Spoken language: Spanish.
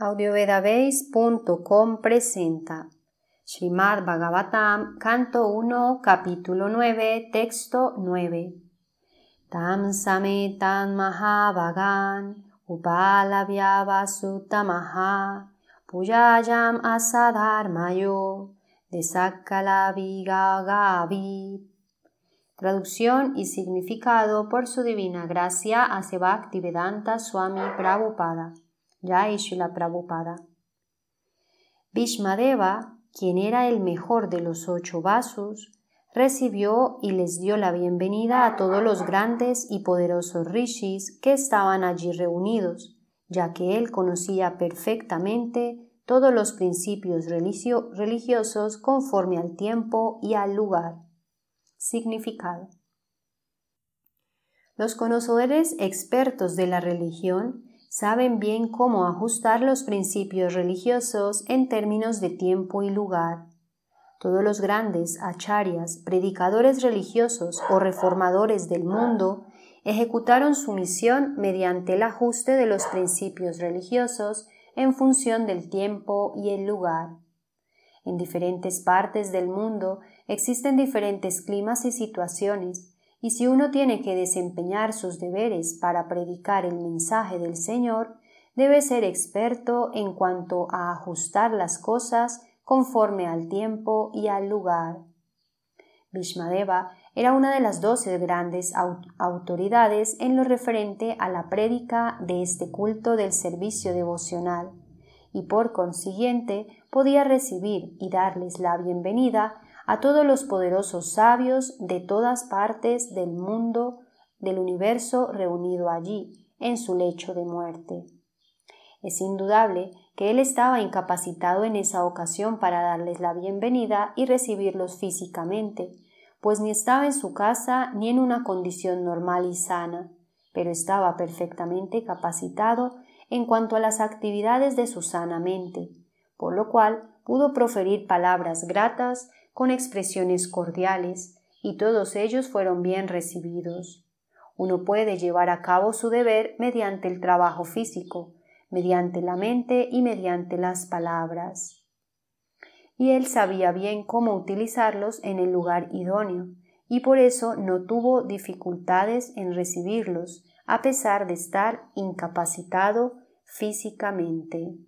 audiovedabase.com presenta Srimad Bhagavatam, canto 1, capítulo 9, texto 9. Tam sametan mahavagan asadar puyayam asadharmayo Gavi Traducción y significado por su divina gracia hace Bhaktivedanta Swami Prabhupada ya la Prabhupada. Bhishmadeva, quien era el mejor de los ocho vasos, recibió y les dio la bienvenida a todos los grandes y poderosos rishis que estaban allí reunidos, ya que él conocía perfectamente todos los principios religiosos conforme al tiempo y al lugar. Significado. Los conocedores expertos de la religión saben bien cómo ajustar los principios religiosos en términos de tiempo y lugar. Todos los grandes acharias, predicadores religiosos o reformadores del mundo ejecutaron su misión mediante el ajuste de los principios religiosos en función del tiempo y el lugar. En diferentes partes del mundo existen diferentes climas y situaciones, y si uno tiene que desempeñar sus deberes para predicar el mensaje del Señor, debe ser experto en cuanto a ajustar las cosas conforme al tiempo y al lugar. Bishmadeva era una de las doce grandes autoridades en lo referente a la prédica de este culto del servicio devocional, y por consiguiente podía recibir y darles la bienvenida a todos los poderosos sabios de todas partes del mundo, del universo reunido allí, en su lecho de muerte. Es indudable que él estaba incapacitado en esa ocasión para darles la bienvenida y recibirlos físicamente, pues ni estaba en su casa ni en una condición normal y sana, pero estaba perfectamente capacitado en cuanto a las actividades de su sana mente, por lo cual pudo proferir palabras gratas con expresiones cordiales, y todos ellos fueron bien recibidos. Uno puede llevar a cabo su deber mediante el trabajo físico, mediante la mente y mediante las palabras. Y él sabía bien cómo utilizarlos en el lugar idóneo, y por eso no tuvo dificultades en recibirlos, a pesar de estar incapacitado físicamente.